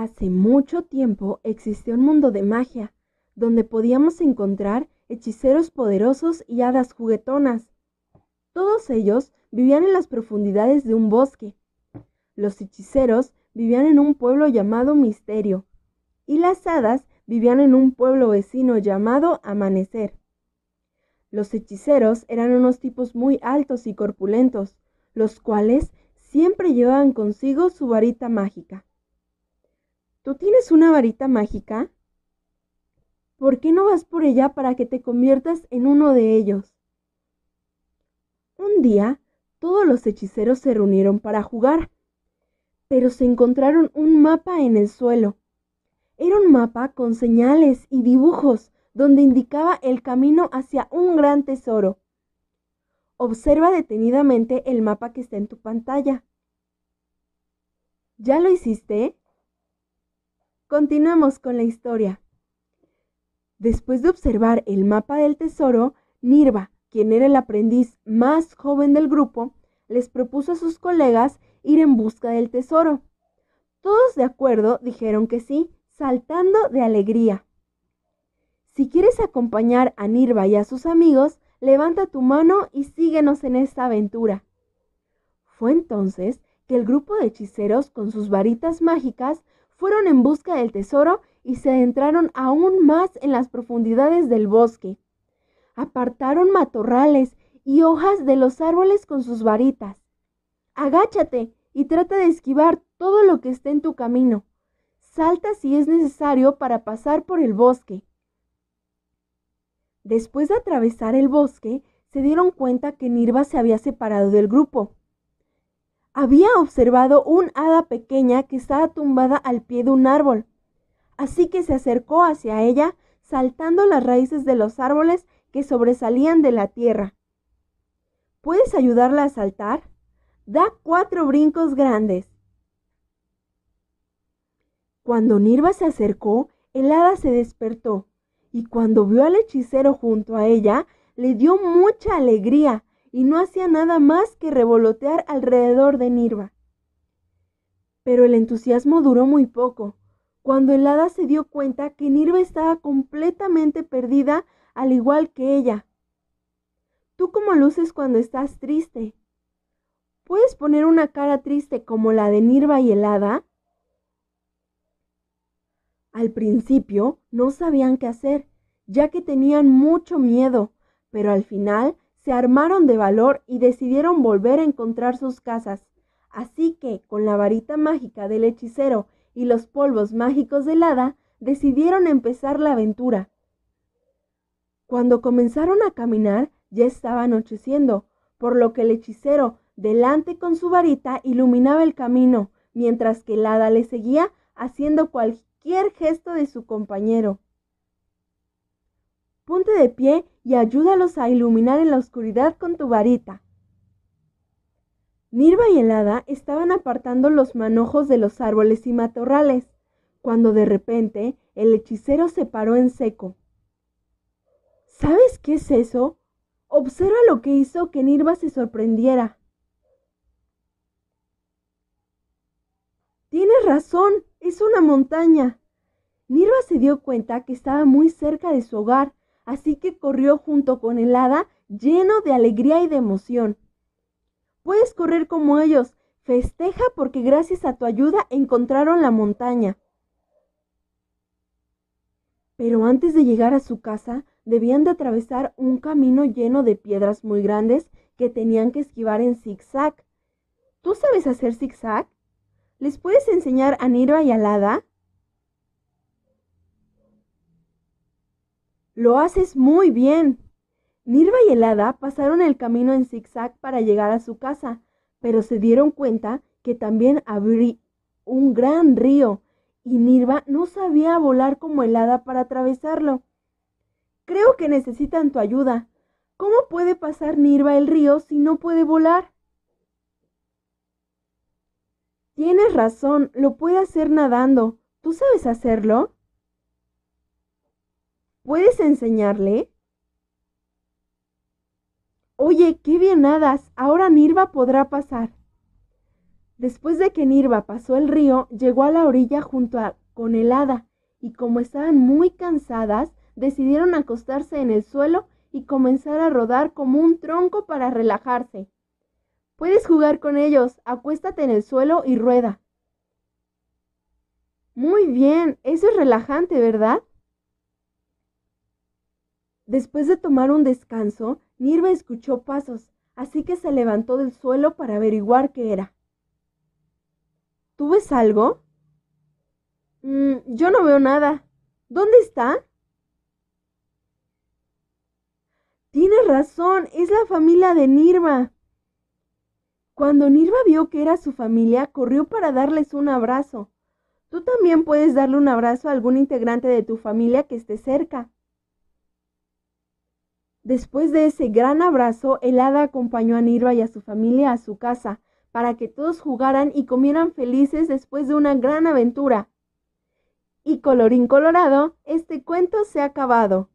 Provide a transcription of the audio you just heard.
Hace mucho tiempo existió un mundo de magia, donde podíamos encontrar hechiceros poderosos y hadas juguetonas. Todos ellos vivían en las profundidades de un bosque. Los hechiceros vivían en un pueblo llamado Misterio, y las hadas vivían en un pueblo vecino llamado Amanecer. Los hechiceros eran unos tipos muy altos y corpulentos, los cuales siempre llevaban consigo su varita mágica. ¿Tú tienes una varita mágica? ¿Por qué no vas por ella para que te conviertas en uno de ellos? Un día, todos los hechiceros se reunieron para jugar, pero se encontraron un mapa en el suelo. Era un mapa con señales y dibujos donde indicaba el camino hacia un gran tesoro. Observa detenidamente el mapa que está en tu pantalla. ¿Ya lo hiciste? continuamos con la historia. Después de observar el mapa del tesoro, Nirva, quien era el aprendiz más joven del grupo, les propuso a sus colegas ir en busca del tesoro. Todos de acuerdo dijeron que sí, saltando de alegría. Si quieres acompañar a Nirva y a sus amigos, levanta tu mano y síguenos en esta aventura. Fue entonces que el grupo de hechiceros con sus varitas mágicas fueron en busca del tesoro y se adentraron aún más en las profundidades del bosque. Apartaron matorrales y hojas de los árboles con sus varitas. Agáchate y trata de esquivar todo lo que esté en tu camino. Salta si es necesario para pasar por el bosque. Después de atravesar el bosque, se dieron cuenta que Nirva se había separado del grupo había observado un hada pequeña que estaba tumbada al pie de un árbol. Así que se acercó hacia ella, saltando las raíces de los árboles que sobresalían de la tierra. ¿Puedes ayudarla a saltar? Da cuatro brincos grandes. Cuando Nirva se acercó, el hada se despertó, y cuando vio al hechicero junto a ella, le dio mucha alegría, y no hacía nada más que revolotear alrededor de Nirva. Pero el entusiasmo duró muy poco, cuando el hada se dio cuenta que Nirva estaba completamente perdida al igual que ella. ¿Tú cómo luces cuando estás triste? ¿Puedes poner una cara triste como la de Nirva y el hada? Al principio no sabían qué hacer, ya que tenían mucho miedo, pero al final se armaron de valor y decidieron volver a encontrar sus casas. Así que, con la varita mágica del hechicero y los polvos mágicos del hada, decidieron empezar la aventura. Cuando comenzaron a caminar, ya estaba anocheciendo, por lo que el hechicero, delante con su varita, iluminaba el camino, mientras que el hada le seguía haciendo cualquier gesto de su compañero. Ponte de pie y ayúdalos a iluminar en la oscuridad con tu varita. Nirva y Helada estaban apartando los manojos de los árboles y matorrales, cuando de repente el hechicero se paró en seco. ¿Sabes qué es eso? Observa lo que hizo que Nirva se sorprendiera. Tienes razón, es una montaña. Nirva se dio cuenta que estaba muy cerca de su hogar así que corrió junto con el hada lleno de alegría y de emoción. Puedes correr como ellos, festeja porque gracias a tu ayuda encontraron la montaña. Pero antes de llegar a su casa, debían de atravesar un camino lleno de piedras muy grandes que tenían que esquivar en zigzag. ¿Tú sabes hacer zigzag? ¿Les puedes enseñar a Nirva y al hada? Lo haces muy bien. Nirva y helada pasaron el camino en zigzag para llegar a su casa, pero se dieron cuenta que también había un gran río y Nirva no sabía volar como helada para atravesarlo. Creo que necesitan tu ayuda. ¿Cómo puede pasar Nirva el río si no puede volar? Tienes razón, lo puede hacer nadando. ¿Tú sabes hacerlo? ¿Puedes enseñarle? Oye, qué bien hadas, ahora Nirva podrá pasar. Después de que Nirva pasó el río, llegó a la orilla junto a con el hada, y como estaban muy cansadas, decidieron acostarse en el suelo y comenzar a rodar como un tronco para relajarse. Puedes jugar con ellos, acuéstate en el suelo y rueda. Muy bien, eso es relajante, ¿verdad? Después de tomar un descanso, Nirva escuchó pasos, así que se levantó del suelo para averiguar qué era. ¿Tú ves algo? Mm, yo no veo nada. ¿Dónde está? Tienes razón, es la familia de Nirva. Cuando Nirva vio que era su familia, corrió para darles un abrazo. Tú también puedes darle un abrazo a algún integrante de tu familia que esté cerca. Después de ese gran abrazo, el hada acompañó a Nirva y a su familia a su casa, para que todos jugaran y comieran felices después de una gran aventura. Y colorín colorado, este cuento se ha acabado.